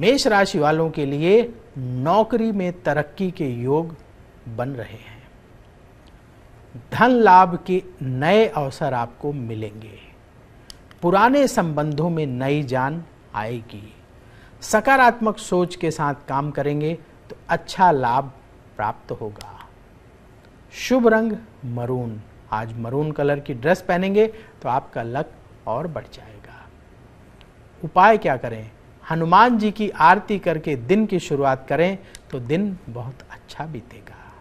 मेष राशि वालों के लिए नौकरी में तरक्की के योग बन रहे हैं धन लाभ के नए अवसर आपको मिलेंगे पुराने संबंधों में नई जान आएगी सकारात्मक सोच के साथ काम करेंगे तो अच्छा लाभ प्राप्त होगा शुभ रंग मरून आज मरून कलर की ड्रेस पहनेंगे तो आपका लक और बढ़ जाएगा उपाय क्या करें हनुमान जी की आरती करके दिन की शुरुआत करें तो दिन बहुत अच्छा बीतेगा